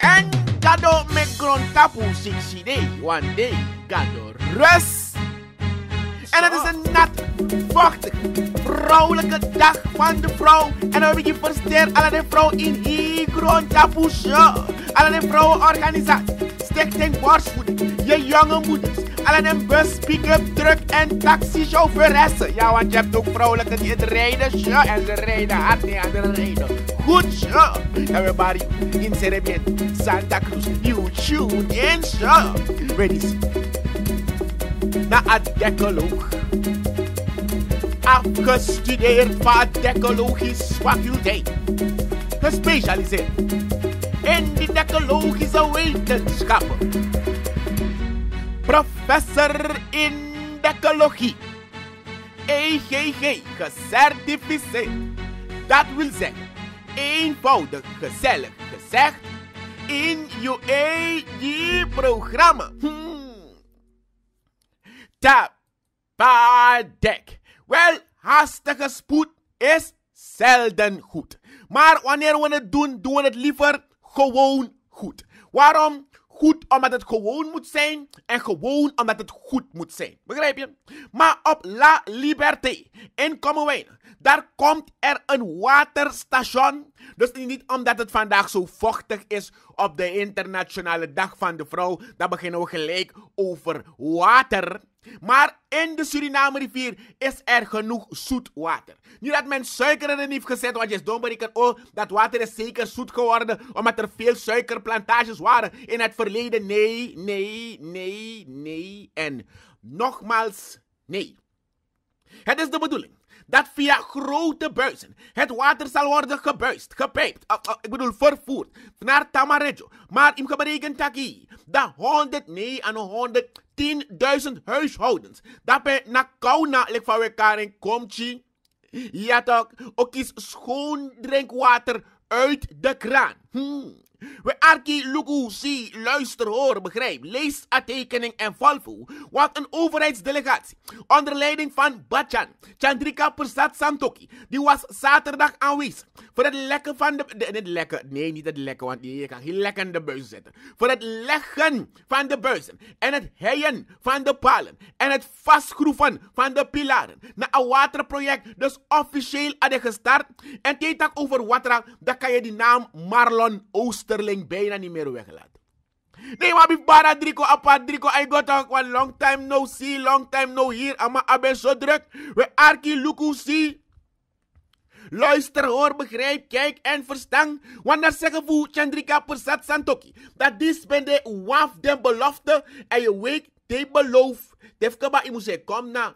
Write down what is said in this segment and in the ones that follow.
En gado me grondkapu six day, one day, gado rust. En het is een nat, vochtig, vrouwelijke dag van de vrouw. En dan heb ik je versterkt alle de vrouw in die grondkapu show. Alle de vrouwenorganisatie, steekt en borstvoeding, je jonge moeders. Alle de bus, pick-up, truck en taxichauffeuressen. Ja, want je hebt ook vrouwelijke die het rijden show en ze rijden hard en ze rijden. good job. Everybody, In bien. Santa Cruz, you tune in, sure. Ready, Now, a decalogue. for Afgestudeerd van decologisch faculteit. Gespecialiseerd in a decologische wetenschappen. Professor in decalogue. decologie. A, gecertificeerd. That will zeggen eenvoudig, gezellig gezegd in je eigen programma. Hmm. Tapadek. Wel, haastige spoed is zelden goed. Maar wanneer we het doen, doen we het liever gewoon goed. Waarom? Goed omdat het gewoon moet zijn en gewoon omdat het goed moet zijn. Begrijp je? Maar op La Liberté in Commonwealth daar komt er een waterstation. Dus niet omdat het vandaag zo vochtig is op de Internationale Dag van de Vrouw. Dan beginnen we gelijk over water. Maar in de Suriname-rivier is er genoeg zoet water. Nu dat men suiker erin heeft gezet, want je is dom berekend, oh, dat water is zeker zoet geworden omdat er veel suikerplantages waren in het verleden. Nee, nee, nee, nee en nogmaals nee. Het is de bedoeling dat via grote buizen het water zal worden gebuist, gepijpt, oh, oh, ik bedoel vervoerd naar Tamarejo. Maar in gebreken taki, dat 100, nee, aan 110.000 huishoudens, dat bij na kauna, lik van elkaar komtje, ja toch, ook is schoon drinkwater uit de kraan. Hmm. We arki luku, zie, luister, hoor, begrijp, lees a tekening en valfu, want een overheidsdelegatie onder leiding van Bachan, Chandrika Persat Santoki, die was zaterdag aanwezig voor het lekken van de, de het lekken, nee niet het lekken, want je kan geen lekken de buizen zetten, voor het leggen van de buizen en het heien van de palen en het vastgroeven van de pilaren na een waterproject, dus officieel hadden gestart en tegenover over water, dan kan je die naam Marlon Oost sterling bijna niet meer weglaat. Nee, maar ik bara driko, apa driko, I got a long time no see, long time no hear. Ama aben zo druk. We arki luku see. Luister, hoor, begrijp, kijk en verstaan. Want dan zeggen we, Chandrika Persat Santoki, dat dit ben de waf den belofte en je weet, die beloof. Tefkaba, je moet zeggen, kom na.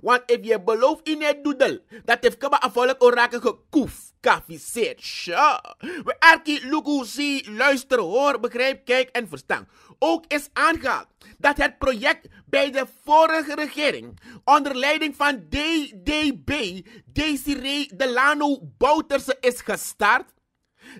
Want if je belooft in het doedel, dat heeft kaba afvallig orakel gekoefd. Kaviseert. We erki luister, hoor, begrijp, kijk en verstaan. Ook is aangehaald dat het project bij de vorige regering onder leiding van DDB Desiree Delano Bouterse is gestart.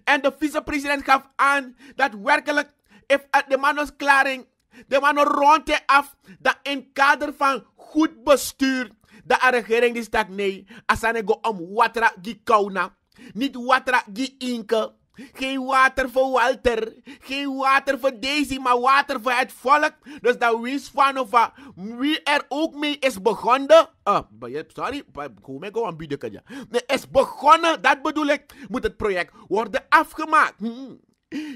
En de vicepresident gaf aan dat werkelijk, if de manosklaring, de mannen rondte af, dat in kader van goed bestuur, de regering die staat nee, als go om watra die kauna. Niet water die inke. Geen water voor Walter. Geen water voor Daisy, maar water voor het volk. Dus dat wist van of wie er ook mee is begonnen. Uh, sorry, kom ik aan bieden ja. Is begonnen, dat bedoel ik. Moet het project worden afgemaakt. Hm. hm.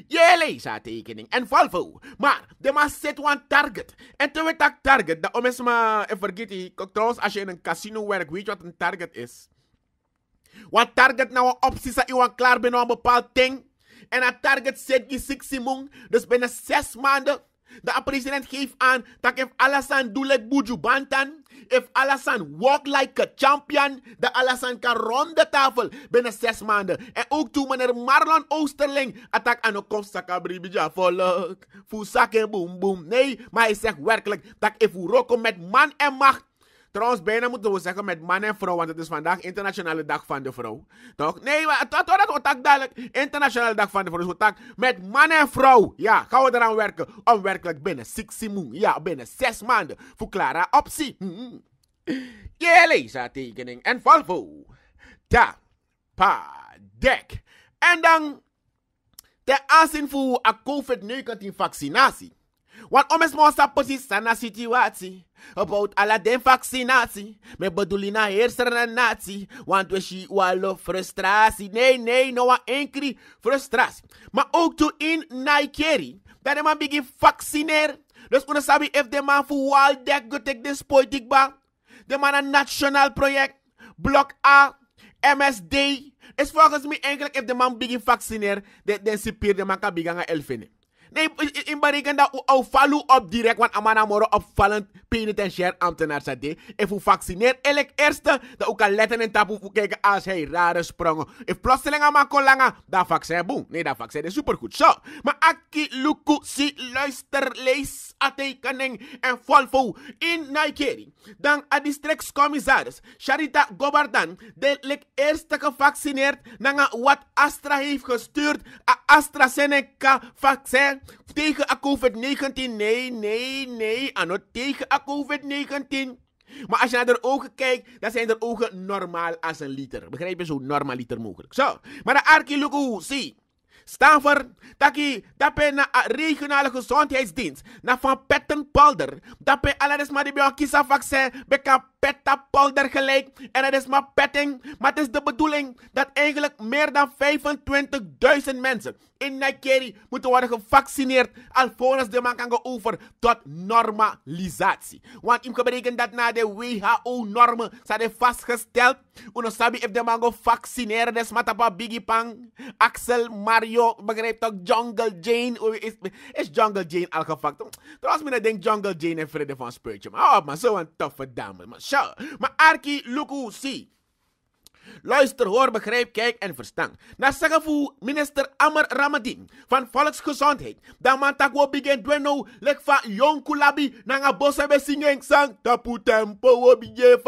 Jij tekening en volvo. Maar de ma zit aan target. En toen werd dat target, dat om eens maar, vergeet trouwens als je in een casino werkt, weet je wat een target is? Wat target nou een optie sa iwan klaar ben een bepaald ding. En dat target zet je 6 mong. Dus binnen 6 maanden. De president geeft aan dat if Alasan doelet buju bantan, if Alassane walk like a champion, de Alassane kan rond de tafel binnen zes maanden. En ook toen meneer Marlon Oosterling attack aan de een komstak bribija volk, en boom boom. Nee, maar hij zegt werkelijk dat if u roken met man en macht, Trouwens, bijna moeten we zeggen met man en vrouw, want het is vandaag Internationale Dag van de Vrouw. Toch? Nee, maar dat dat wordt dadelijk Internationale Dag van de Vrouw. Dus we met man en vrouw. Ja, gaan we eraan werken. Om werkelijk binnen 6 maanden, ja, binnen 6 maanden, voor Clara optie. Hm. hm. Jeleza tekening en Volvo. Ta, pa, dek. En dan, ten aanzien voor een COVID-19 vaccinatie. Want om eens moza positie na situatie. About alla den vaccinatie. me bedoeling naar heerser en Want we zien wel frustratie. Nee, nee, no one enkri frustratie. Maar ook to in Nikeeri. Dat de man begin vacciner. Dus kunnen sabi if de man voor wal go take this politic ba. De man a national project. Blok A. MSD. Is volgens me eigenlijk if de man begin vacciner. De, de, de man kan begin Nee, in dat u falu op direct, want amana moro opvallend penitentiair ambtenaar zade. En u vaccineert, elk eerste, dat u kan letten en tapu u kijken als hij rare sprongen. If plotseling ama kolanga, dat vaccin boem. Nee, dat vaccin is supergoed. Zo, maar aki luku si luister, lees, atekening en volvo in Nigeria. Dan a districtscommissaris Charita Gobardan, de eerste gevaccineerd, nanga wat Astra heeft gestuurd, a AstraZeneca vaccin tegen COVID-19. Nee, nee, nee. Anno tegen COVID-19. Maar als je naar de ogen kijkt, dan zijn de ogen normaal als een liter. Begrijp je? Zo normaal liter mogelijk. Zo. Maar de Arki Luku, zie. Staver, taki, naar naar regionale gezondheidsdienst, naar van Petten dat je alles maar die bij een vaccin, beka petta gelijk. En het is maar petting. Maar het is de bedoeling dat eigenlijk meer dan 25.000 mensen in Nigeria moeten worden gevaccineerd. Alvorens de man kan gaan over tot normalisatie. Want ik berekenen dat na de WHO-normen zijn vastgesteld. Uno sabi if de man is vaccineren. Dus matapa Biggie Pang, Axel, Mario, begrijp toch, Jungle Jane. Is, is Jungle Jane al gevakt? Trouwens, ik denk Jungle Jane en Freddy van Speurtje. Maar oh, man, zo'n toffe dame. Man. Sha. Maar Arki Luku Si. Luister, hoor, begrijp, kijk en verstaan. Na sagafu minister Amar Ramadin van Volksgezondheid. Dan man takwo begin dweno lek van jong kulabi nanga bosse be singeng sang. Tapu tempo, wo bije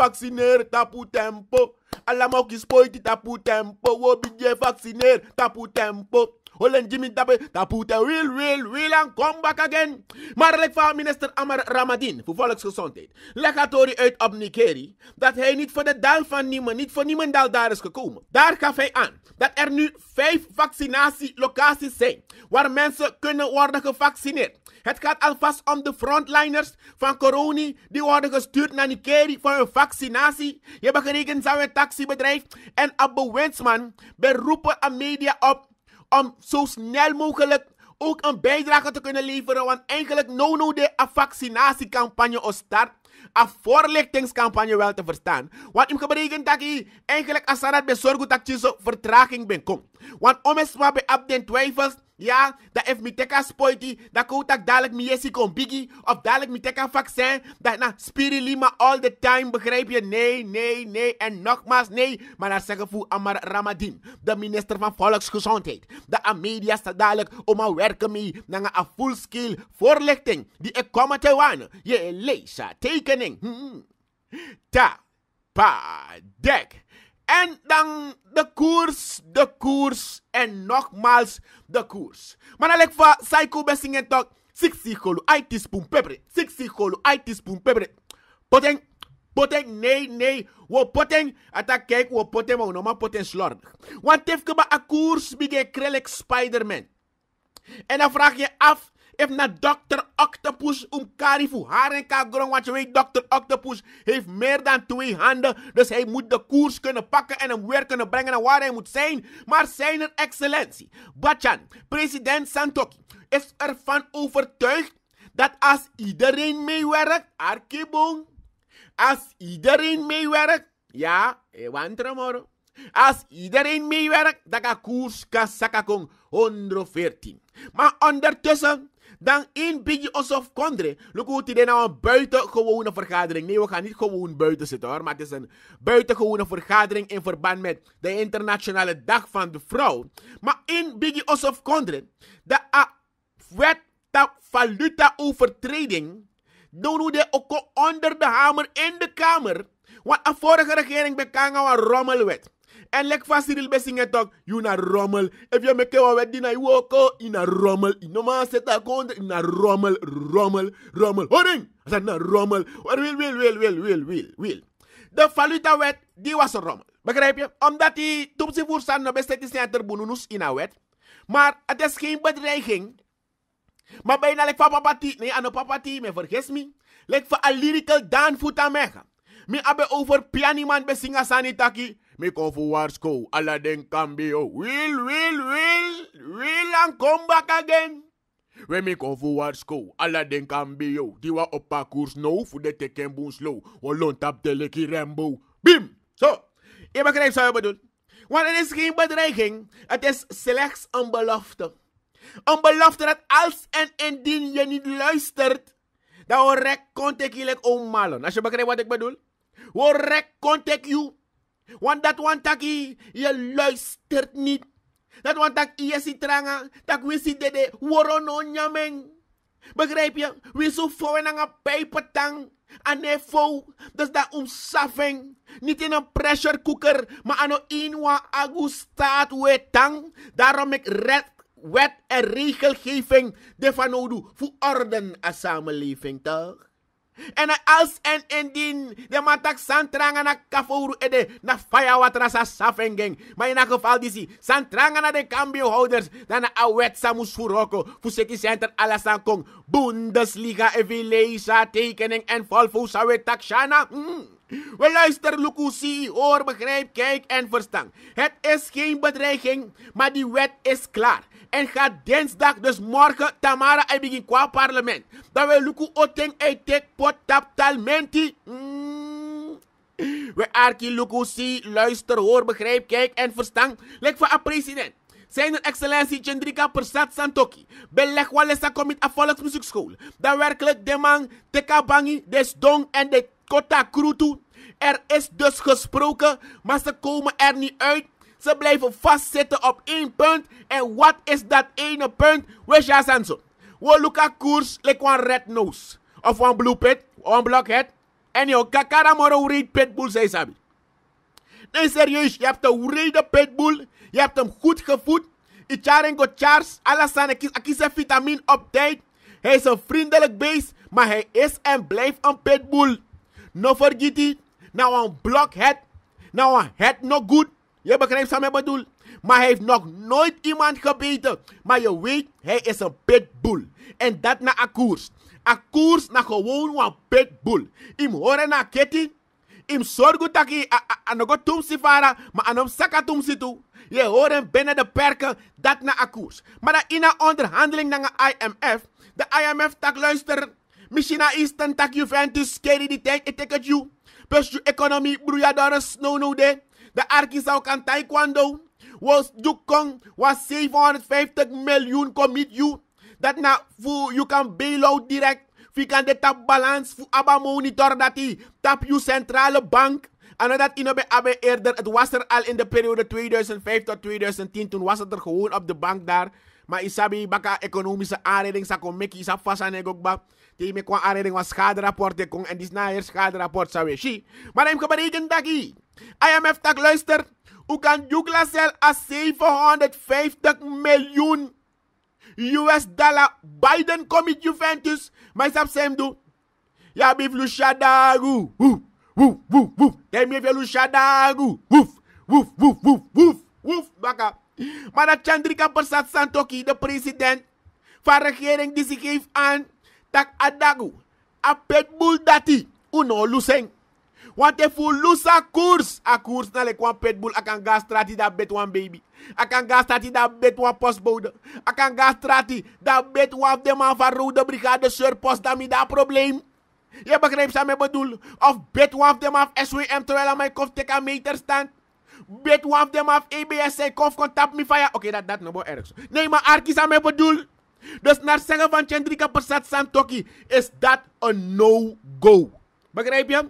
tapu tempo. Allemaal kies poiti, tapu tempo, wo bije tapu tempo. Holland Jimmy Dabbe, dat Poetin wil, wil, wil en kom back again. Maar lek van minister Amar Ramadin voor Volksgezondheid. Legatorie uit op Nikeri dat hij niet voor de dal van niemand, niet voor niemendal daar is gekomen. Daar gaf hij aan dat er nu vijf vaccinatielocaties zijn waar mensen kunnen worden gevaccineerd. Het gaat alvast om de frontliners van corona die worden gestuurd naar Nikeri voor hun vaccinatie. Je gerekend zou een taxibedrijf en Abbe Wensman beroepen aan media op om zo snel mogelijk ook een bijdrage te kunnen leveren. Want eigenlijk no no de vaccinatiecampagne op start. Een voorlichtingscampagne wel te verstaan. Want ik betekent dat je eigenlijk als dat bezorgd dat je zo vertraging bent. Kom. Want om eens wat bij op den twijfels. Ja, dat heeft me teka spoiti, dat koot dat dadelijk me jesi kon biggie, of dadelijk me teka vaccin, dat na spirulima all the time, begrijp je? Nee, nee, nee, en nogmaals nee. Maar dat zeggen voor Amar Ramadin, de minister van Volksgezondheid, de Amedia staat dadelijk om aan werken mee, Na een full skill voorlichting, die ik kom te wanen. Je leest tekening. Hmm. Ta, pa, dek. En dan de koers, de koers en nogmaals de koers. Maar dan lijkt Psycho Bessingen toch 60 golo, 1 teaspoon peper. 60 golo, 1 teaspoon peper. Poten, poten nee, nee. wo poteng, ata kijk, wo poteng, maar normaal poten slordig. Want heeft een koers begin krelek Spider-Man. En dan vraag je af, If na Dr. Octopus umkarifu, haren grong want je weet, Dr. Octopus heeft meer dan twee handen. Dus hij moet de koers kunnen pakken en hem weer kunnen brengen naar waar hij moet zijn. Maar zijn er excellentie, Bachan, president Santoki, is ervan overtuigd dat als iedereen meewerkt, Arkebong, als iedereen meewerkt, ja, want morgen. Als iedereen meewerkt, dan kan koers kan zakken 114. Maar ondertussen dan één beetje alsof kondre. Look hoe het nou een buitengewone vergadering. Nee, we gaan niet gewoon buiten zitten hoor. Maar het is een buitengewone vergadering in verband met de internationale dag van de vrouw. Maar één beetje alsof kondre. De wet valuta overtreding. Doen we de ook onder de hamer in de kamer. Want de vorige regering bekanga een rommelwet. En lek fasiril Cyril tok, you na rommel. If you make a wedding, I woko, in a rommel. In no man set a kond, in a rommel, rommel, rommel. Horing! Dan said, na rommel. Wil, wil, wil, wil, wil, wil, wil. De wet, die was een rommel. Begrijp je? Omdat die Toepsi Voersan naar beste center Boenunus in a wet. Maar het is geen bedreiging. Maar bijna lek papa pati, nee, aan papati, me vergis me. Lek van a lyrical dan voet aan mij. Me hebben over pianiman besinga sanitaki. Miko Fuwarsko, Aladdin Cambio. Will, will, will, will and come back again. We make over wars go, Aladdin Cambio. Die wa op parcours no, voor de tekenboom slow. We lont tap de lekkie Rambo. Bim! Zo! Je begrijpt wat ik bedoel. Want het is geen bedreiging, het is slechts een belofte. Een belofte dat als en indien je niet luistert, dan hoor ik contact je like Als je begrijpt wat ik bedoel. we ik contact you. Want dat want dat je, luistert niet. Dat want dat je ziet trangen, dat we dat dede, worono nyamen. Begrijp je? We zo voor en een pijpetang. En efo, dus dat omsaving. Niet in een pressure cooker, maar aan een wa agu staat Daarom ik red wet en regelgeving de van voor orden en samenleving, toch? En als en indien de matak santranga na ede eh, na faya watra sa safengeng. Maar in geval santranga na de cambio holders dan na awet sa Fuseki center alasankong kong Bundesliga evileza tekening en volvo sawe takshana. Mm. We luisteren, Lukusi, hoor, begrijp, kijk en verstaan. Het is geen bedreiging, maar die wet is klaar. En gaat dinsdag, dus morgen, Tamara en begin qua parlement. Dan wil Luku Oteng uit pot tap talmenti. Mm. We arki Lukusi, luister, hoor, begrijp, kijk en verstaan. Lek voor president. Zijn er excellentie Chendrika Persat Santoki. Beleg Walesa Commit aan Volksmuziekschool. Dan werkelijk de man Tekabangi, Dong en de Kota Krutu. Er is dus gesproken, maar ze komen er niet uit. Ze blijven vastzitten op één punt. En wat is dat ene punt? We gaan zo. We at koers, like one red nose. Of one blue pit, one blockhead. En je kakara moro reed pitbull, zei Sabi. Nee, serieus, je hebt een rede pitbull. Je hebt hem goed gevoed. Icharengo Charles, Alassane kies vitamine op tijd. Hij is een vriendelijk beest, maar hij is en blijft een pitbull. No forget it. Nou een blokhead. Nou een het nog goed. Je begrijpt wat ik bedoel. Maar hij heeft nog nooit iemand gebeten. Maar je weet, hij is een pitbull. En dat na een koers. Een na gewoon een pitbull. Im horen naar ketting. Im zorgen dat hij nog tumsi vara. Maar aan hem saka toe. Je horen binnen de perken. Dat na een Maar dat in een onderhandeling naar de IMF. De IMF tak luisteren. Misschien is het een tak Juventus carry die tank it ticket you. Plus je economie broeia door een snow no de. ark is zou taekwondo. Was Dukong was 750 miljoen commit you. Dat na voor you kan bail out direct. Vi kan de tap balans voor abba monitor dat die tap you centrale bank. En dat in Abe eerder, het was er al in de periode 2005 tot 2010. Toen was het er gewoon op de bank daar. Maar isabi baka economische aanreding sa komeki sa fasa negokba. Die me kwa aanreding was schaderapport de kon en die na schaderapport zou je Maar hem geberekend dat IMF tak luister. U kan zelf a 750 miljoen US dollar Biden commit Juventus? Maar ze sem do. Ja, bif woof Woef, woef, woef, woef. Jij bif luchadaru. Woef, woef, woef, woef, woef, woef. Baka. Maar dat Chandrika Persat Santoki, de president van regering die zich geeft aan tak adagu. pet bull dati. Uno luseng. Want if full lose a course, a course na le pet bull, ak can that bet one baby. Ak can gas strati that bet one postbode. I can gas trati that bet one of them van rode brigade sur post damida problem probleem. Je begrijpt wat ik bedoel? Of bet one of them af SWM terwijl aan mijn kof teken meter stand. Bet one of them af EBS zijn kof contact me fire. Oké, okay, dat dat nog wel erg. Nee, maar Arki aan dus naar zeggen van Chandrika Persat Santoki is dat een no-go. Begrijp je?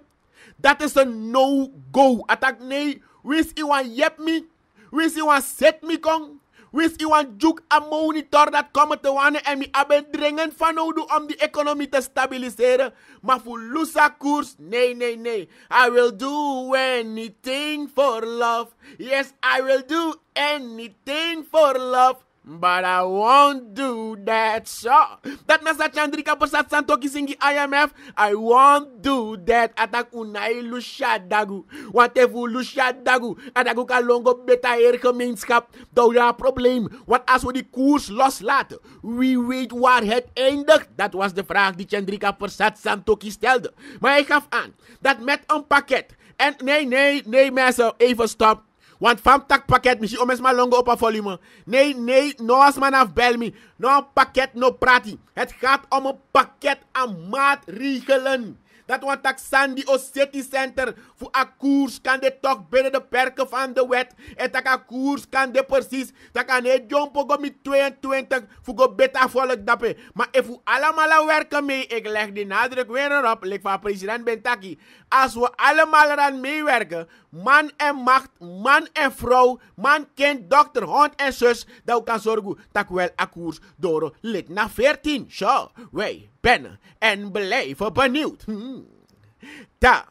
Dat is een no-go. Attack nee, wist iwan yep me, wist iwan set me kong. Wist iwan juke a monitor dat komen te wanen en mi aben dringend van nou om die economie te stabiliseren. Maar voor Lusa koers, nee, nee, nee. I will do anything for love. Yes, I will do anything for love. but I won't do that. Sure. That Mr. Chandrika Posat Santoki singi IMF, I won't do that. Atak unai lusha dagu. Whatever lusha dagu. Adagu ka longo beta er gemeenschap. Door ja What Wat als we die koers We Wie weet waar het eindigt? That was the frag die Chandrika Posat Santoki stelde. Maar hij gaf aan dat met een pakket. En nee, nee, nee massa, even stop. Want fam tak pakket, misschien om eens maar longo op een volume. Nee, nee, nou als man af bel me. no pakket, no prati. Het gaat om een pakket aan maatregelen. Dat want tak Sandi o city center. Voor a koers kan de toch binnen de perken van de wet. En tak a koers kan de precies. Tak aan het jompo go met 22. Voor go beta volk dappen. Maar we allemaal werken mee. Ik leg die nadruk weer erop. Lik van president Bentaki. Als we allemaal eraan meewerken. Man en macht. Man en vrouw. Man, kind, dokter, hond en zus. Dat kan zorgen dat wel a koers door lid na 14. Zo, wij ben en blijven benieuwd. Hmm. Ta,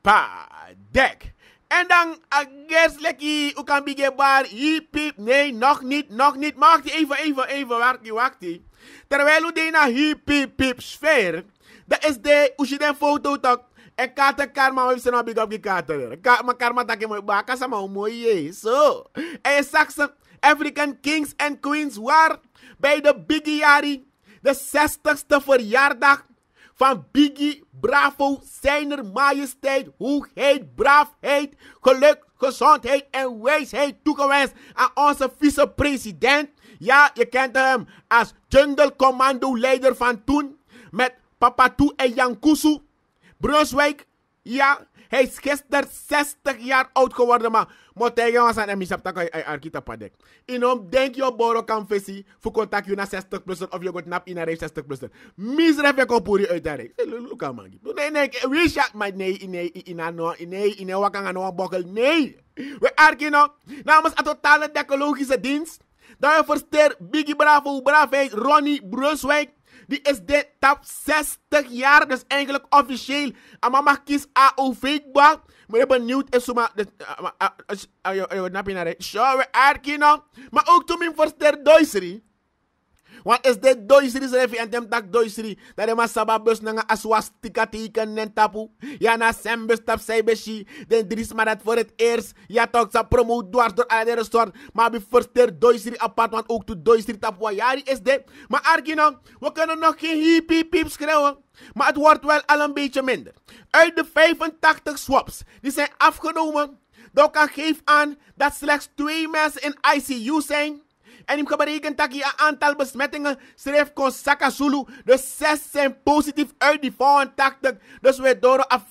pa, dek. En dan, ageslekie, u kan bigge bar, hiep, nee, nog niet, nog niet. die even, even, even, wacht die. Terwijl u deed naar hiep, piep, piep, sfeer. Dat is de, u ziet een foto dat En kater karma we zijn nou big up die kater. Karma karma je mooi baka maar mooi Zo. en je Saxon African Kings and Queens waar bij de Biggie de 60ste verjaardag van Biggie Bravo, zijner majesteit, hoogheid, braafheid, geluk, gezondheid en wijsheid toegewenst aan onze vice-president. Ja, je kent hem als Jungle Commando leider van toen met Papatu en Yankusu. Brunswijk, ja, hij is gisteren 60 jaar oud geworden, maar moet hij jongens aan hem op hij arkita In Inom denk je boro kan visie voor contact je na 60 plus of je gaat nap in een 60 plus. Misref je kopuri uit daar. Luca man. Nee nee, we shot my nee nee in een no nee in een wakan no bokkel nee. We arkino namens een totale dekologische dienst. Daarvoor ster Biggie Bravo, Bravo, Ronnie Brunswijk. Die is dit top 60 jaar, dus eigenlijk officieel. Ama mag kies AOV bak. Maar benieuwd is zomaar. Eh, eh, eh, je naar show we Maar ook toen mijn ster Duitseri. Want is dit doisri srefi en dem tak doisri. Dat de masaba bus nanga aswastika teken en tapu. Ja na sem bus tap sei beshi. Den dris maar dat voor het eerst. Ja toch sa promo dwars door alle restaurant. Maar bi firster doisri apart want ook to doisri tapu. Ja is dit. Maar Argino, we kunnen nog geen hippie piep piep schreeuwen. Maar het wordt wel al een beetje minder. Uit de 85 swaps die zijn afgenomen. Doka geeft aan dat slechts twee mensen in ICU zijn. En ik bereken dat een aantal besmettingen schreef kon Saka Zulu. Dus 6 zijn positief uit die 84. Dus we door op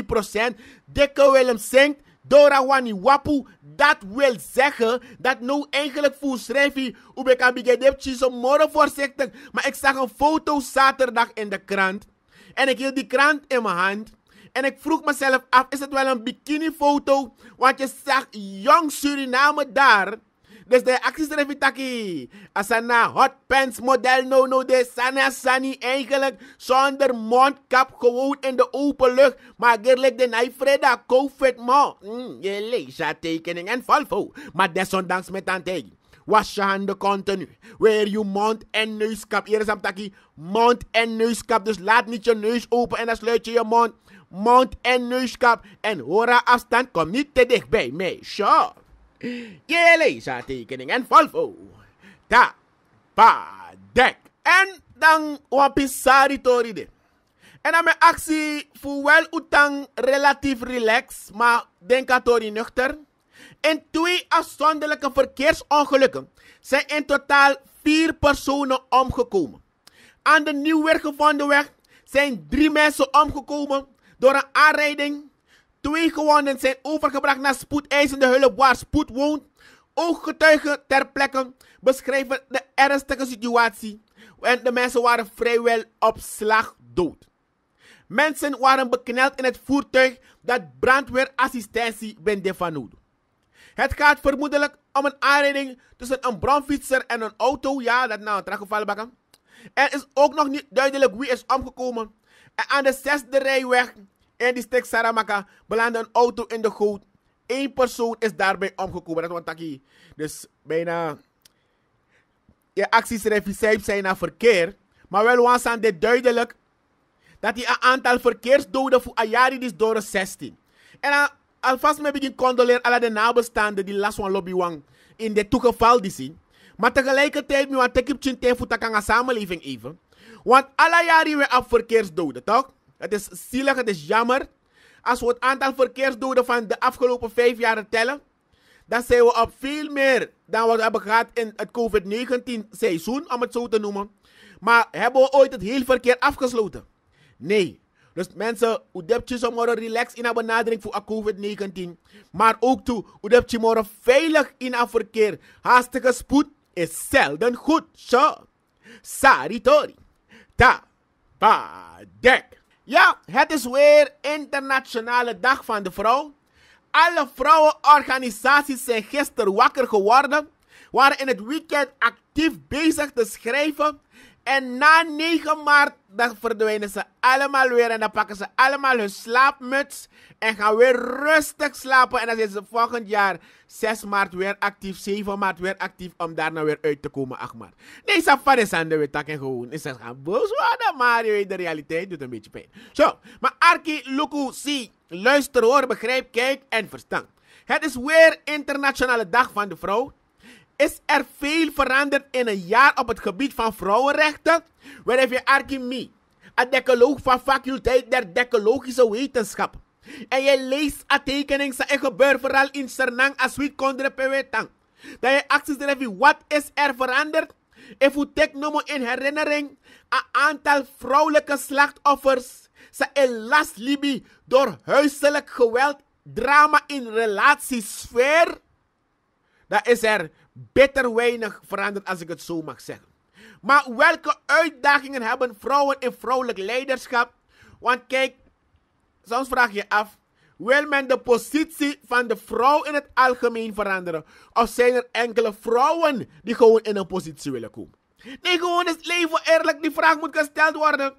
5,2 procent. Dikke Willem zingt. Dora Wani Wapu, dat wil zeggen dat nou eigenlijk voor schrijven hoe ik aan begrepen morgen voorzichtig. Maar ik zag een foto zaterdag in de krant. En ik hield die krant in mijn hand. En ik vroeg mezelf af, is het wel een bikini foto Want je zag jong Suriname daar dus de acties als Asana hot pants model no no de sana sani eigenlijk zonder mondkap gewoon in de open lucht. Maar gerlijk de naifreda covid mo. Mm, je leest tekening en valvo. Maar desondanks met tante. was je handen continu. Wear je mond en neuskap. Hier is taki. Mond en neuskap. Dus laat niet je neus open en dan sluit je je mond. Mond en neuskap. En hora afstand. Kom niet te dichtbij eh, mij. Sure. Je lasertekening en Volvo. Ta, pa, dek. En dan wapisari toride. En dan mijn actie voor wel utang relatief relax, maar denk aan tori nuchter. In twee afzonderlijke verkeersongelukken zijn in totaal vier personen omgekomen. Aan de Nieuwweer gevonden weg zijn drie mensen omgekomen door een aanrijding Twee gewonden zijn overgebracht naar spoedeisende hulp waar spoed woont. Ooggetuigen ter plekke beschrijven de ernstige situatie en de mensen waren vrijwel op slag dood. Mensen waren bekneld in het voertuig dat brandweerassistentie bende van nodig. Het gaat vermoedelijk om een aanrijding tussen een brandfietser en een auto. Ja, dat nou een gevallen Er is ook nog niet duidelijk wie is omgekomen. En aan de zesde rijweg in die stek Saramaka belandde een auto in de goot. Eén persoon is daarbij omgekomen. Dat was Dus bijna. Je acties zijn naar verkeer. Maar wel was aan dit duidelijk. Dat hij een aantal verkeersdoden voor Ayari is door 16. En dan alvast me begin condoleer alle de nabestaanden die last van lobbywang in dit toegeval die zien. Maar tegelijkertijd me wat ik op voor de samenleving even. Want alle jaren we op verkeersdoden, toch? Het is zielig, het is jammer. Als we het aantal verkeersdoden van de afgelopen vijf jaar tellen, dan zijn we op veel meer dan wat we hebben gehad in het COVID-19-seizoen, om het zo te noemen. Maar hebben we ooit het heel verkeer afgesloten? Nee. Dus mensen, je morgen relax in een benadering voor COVID-19. Maar ook toe, je morgen veilig in haar verkeer. Haastige spoed is zelden goed. Zo. Saritori. Ta. Pa. Dek. Ja, het is weer Internationale Dag van de Vrouw. Alle vrouwenorganisaties zijn gisteren wakker geworden, waren in het weekend actief bezig te schrijven en na 9 maart dan verdwijnen ze allemaal weer en dan pakken ze allemaal hun slaapmuts en gaan weer rustig slapen. En dan zijn ze volgend jaar 6 maart weer actief, 7 maart weer actief om daarna weer uit te komen 8 maart. Nee, Safari is aan de wittak en gewoon. Is ze gaan boos worden, maar je weet, de realiteit doet een beetje pijn. Zo, maar Arki, Luku, zie, luister, hoor, begrijp, kijk en verstand. Het is weer Internationale Dag van de Vrouw. Is er veel veranderd in een jaar op het gebied van vrouwenrechten? Waar je Archimie, een decoloog van faculteit der decologische wetenschap. En je leest a tekening en vooral in Sernang als we kondre Dat je acties er wat is er veranderd? Ik moet take in herinnering, een aantal vrouwelijke slachtoffers zijn in last Libi door huiselijk geweld, drama in relatiesfeer dan is er bitter weinig veranderd, als ik het zo mag zeggen. Maar welke uitdagingen hebben vrouwen in vrouwelijk leiderschap? Want kijk, soms vraag je af: wil men de positie van de vrouw in het algemeen veranderen? Of zijn er enkele vrouwen die gewoon in een positie willen komen? Nee, gewoon is leven eerlijk. Die vraag moet gesteld worden.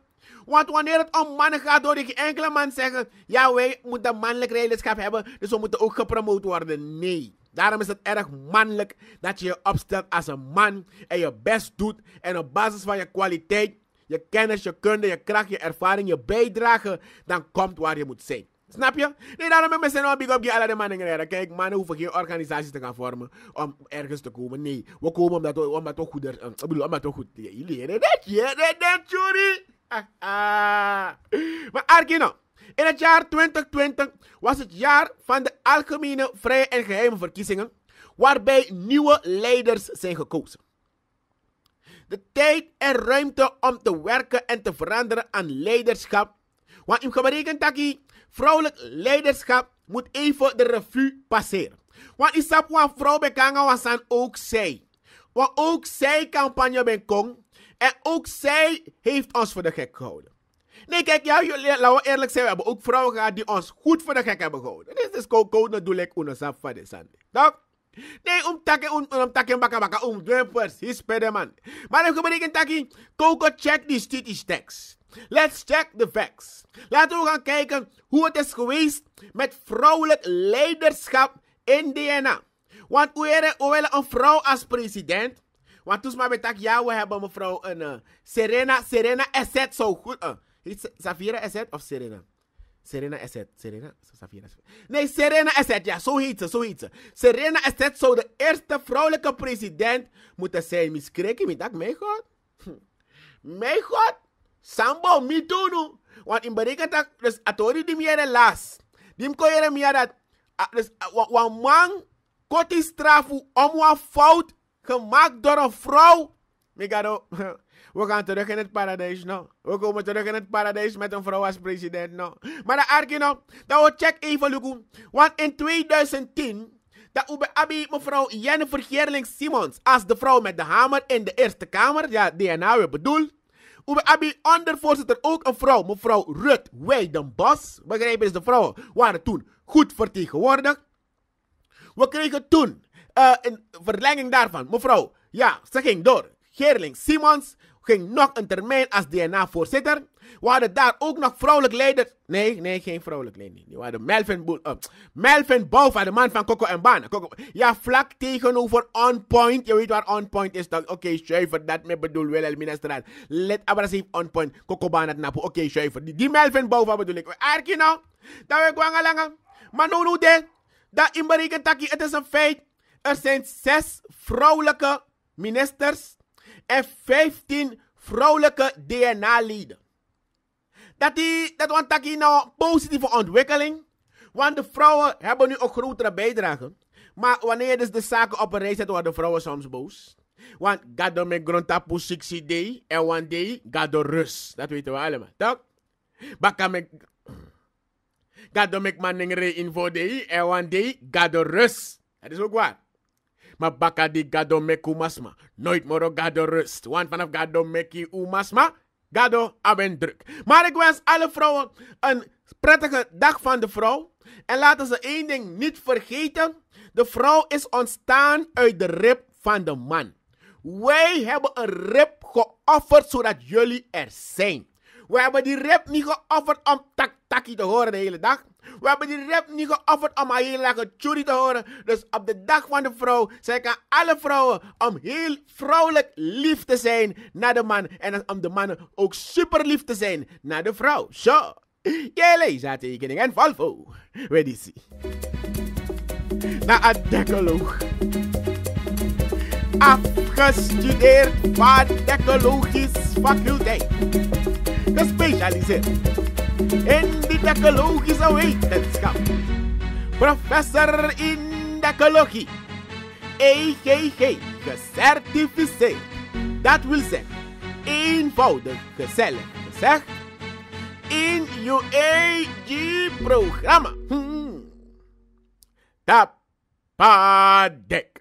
Want wanneer het om mannen gaat, hoor ik enkele man zeggen: Ja, wij moeten mannelijk leiderschap hebben, dus we moeten ook gepromoot worden. Nee. Daarom is het erg mannelijk dat je je opstelt als een man en je best doet en op basis van je kwaliteit, je kennis, je kunde, je kracht, je ervaring, je bijdrage, dan komt waar je moet zijn. Snap je? Nee, daarom hebben we een nou big op die alle mannen gereden. Kijk, mannen hoeven geen organisaties te gaan vormen om ergens te komen. Nee, we komen omdat we, omdat toch goed... Eh, ik bedoel, omdat we goed... Jullie leren dat, je dat, jury. Ah, ah. Maar Arkino... In het jaar 2020 was het jaar van de algemene vrije en geheime verkiezingen, waarbij nieuwe leiders zijn gekozen. De tijd en ruimte om te werken en te veranderen aan leiderschap. Want in geberekend taki, vrouwelijk leiderschap moet even de revue passeren. Want snap wan vrouw bekanga was aan ook zij. Want ook zij campagne bij kong. En ook zij heeft ons voor de gek gehouden. Nee, kijk, ja, jullie, laten we eerlijk zijn, we hebben ook vrouwen gehad die ons goed voor de gek hebben gehouden. Dit is Coco, dat doe ik onderzaf van de zand. Toch? Nee, om takken, om, om takken, bakka, bakka, om dwempers, is man. Maar dat betekent takkie, Coco check die statistics. Let's check the facts. Laten we gaan kijken hoe het is geweest met vrouwelijk leiderschap in DNA. Want we willen een vrouw als president. Want toen maar met ja, we hebben mevrouw een uh, Serena, Serena het zo goed. Eh. Heet Safira of Serena? Serena het. Serena? Safira Nee, Serena het. Ja, zo heet ze. Zo heet ze. Serena Asset zou de eerste vrouwelijke president moeten zijn. Miskreek je me dat, mijn god? Hm. Mijn god? Sambo, me doen. Want in bereken dat, dus atori die las. Die kon je meer dat. Dus, wat man, korte straf om wat fout gemaakt door een vrouw. Ik We gaan terug in het paradijs, no. We komen terug in het paradijs met een vrouw als president, no. Maar dat arki, no. Dat we check even, Want in 2010, dat we abi mevrouw Jennifer Gerling Simons als de vrouw met de hamer in de Eerste Kamer, ja, DNA we bedoeld. Ube Abi ondervoorzitter ook een vrouw, mevrouw Ruth Weidenbos. Begrijp eens, dus de vrouwen waren toen goed vertegenwoordigd. We kregen toen eh, een verlenging daarvan. Mevrouw, ja, ze ging door. Gerling Simons ging nog een termijn als DNA-voorzitter. We hadden daar ook nog vrouwelijke leiders. Nee, nee, geen vrouwelijk leider. We hadden Melvin, Bo eh, Melvin de man van Coco en Baan. Coco. Ja, vlak tegenover On Point. Je weet waar On Point is dat? Oké, okay, schuiver, dat me bedoel minister Straat. Let abrasief On Point. Coco Baan het napo. Oké, okay, Die, Melvin Bova, bedoel ik. aardje nou. Dat we kwangalangen. Maar nu nu dit, Dat in taki, het is een feit. Er zijn zes vrouwelijke ministers en 15 vrouwelijke DNA-leden. Dat, die, dat want dat is nou positieve ontwikkeling. Want de vrouwen hebben nu ook grotere bijdrage. Maar wanneer dus de zaken op een rij zetten, worden de vrouwen soms boos. Want gado me grondtapu 60 day en one day God rust. Dat weten we allemaal, toch? Baka me... Gado me re in 4 day en one day gado Dat is ook waar. Maar bakka die gado meku Nooit moro gado rust. Want vanaf gado meki umasma. Gado aben druk. Maar ik wens alle vrouwen een prettige dag van de vrouw. En laten ze één ding niet vergeten. De vrouw is ontstaan uit de rib van de man. Wij hebben een rib geofferd zodat jullie er zijn. We hebben die rib niet geofferd om tak takie te horen de hele dag. We hebben die rap niet geofferd om haar heel lekker tjuri te horen. Dus op de dag van de vrouw zeg ik aan alle vrouwen om heel vrouwelijk lief te zijn naar de man. En om de mannen ook super lief te zijn naar de vrouw. Zo. Jij zaten haar tekening en Volvo. Weet je Na een decoloog. Afgestudeerd van decologisch faculteit. Gespecialiseerd in de dekologische wetenschap. Professor in hey EGG gecertificeerd. Dat wil zeggen, eenvoudig gezellig gezegd, in uw EG-programma. Hmm. Tapade.